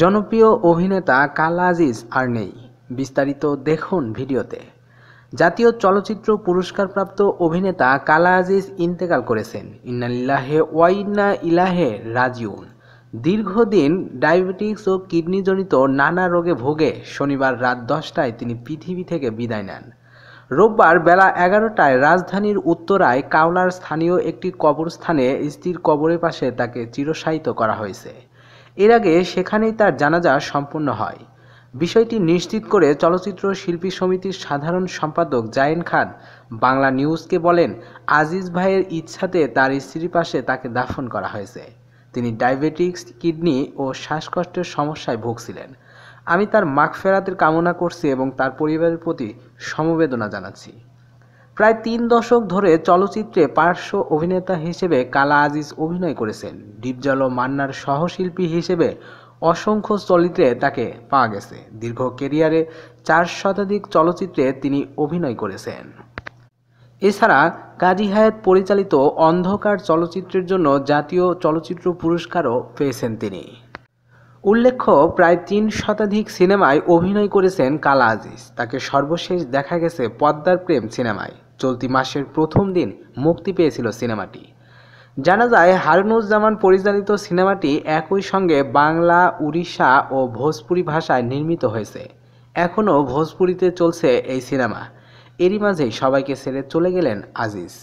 জনপ্রিয় অভিনেতা কাল আজিজ আর নেই বিস্তারিত দেখুন ভিডিওতে জাতীয় চলচ্চিত্র পুরস্কারপ্রাপ্ত অভিনেতা কালা আজিজ ইন্তেকাল করেছেন ইন্নালিল্লাহে ওয়াইন্না ইলাহে রাজিউন দীর্ঘদিন ডায়াবেটিক্স ও কিডনিজনিত নানা রোগে ভোগে শনিবার রাত দশটায় তিনি পৃথিবী থেকে বিদায় নেন রোববার বেলা এগারোটায় রাজধানীর উত্তরায় কাওলার স্থানীয় একটি কবরস্থানে স্থির কবরের পাশে তাকে চিরসায়িত করা হয়েছে এর আগে সেখানেই তার জানাজা সম্পূর্ণ হয় বিষয়টি নিশ্চিত করে চলচ্চিত্র শিল্পী সমিতির সাধারণ সম্পাদক জায়েন খান বাংলা নিউজকে বলেন আজিজ ভাইয়ের ইচ্ছাতে তার স্ত্রীর পাশে তাকে দাফন করা হয়েছে তিনি ডায়াবেটিক্স কিডনি ও শ্বাসকষ্টের সমস্যায় ভুগছিলেন আমি তার মাখ ফেরাতের কামনা করছি এবং তার পরিবারের প্রতি সমবেদনা জানাচ্ছি প্রায় তিন দশক ধরে চলচ্চিত্রে পার্শ্ব অভিনেতা হিসেবে কালা আজিজ অভিনয় করেছেন ডিপজল মান্নার সহশিল্পী হিসেবে অসংখ্য চলিত্রে তাকে পাওয়া গেছে দীর্ঘ কেরিয়ারে চার শতাধিক চলচ্চিত্রে তিনি অভিনয় করেছেন এছাড়া কাজী হায়াত পরিচালিত অন্ধকার চলচ্চিত্রের জন্য জাতীয় চলচ্চিত্র পুরস্কারও পেয়েছেন তিনি উল্লেখ্য প্রায় তিন শতাধিক সিনেমায় অভিনয় করেছেন কালা আজিজ তাকে সর্বশেষ দেখা গেছে পদ্মার প্রেম সিনেমায় চলতি মাসের প্রথম দিন মুক্তি পেয়েছিল সিনেমাটি জানা যায় হারুনুজ্জামান পরিচালিত সিনেমাটি একই সঙ্গে বাংলা উড়িষ্যা ও ভোজপুরি ভাষায় নির্মিত হয়েছে এখনও ভোজপুরিতে চলছে এই সিনেমা এরই মাঝেই সবাইকে ছেড়ে চলে গেলেন আজিজ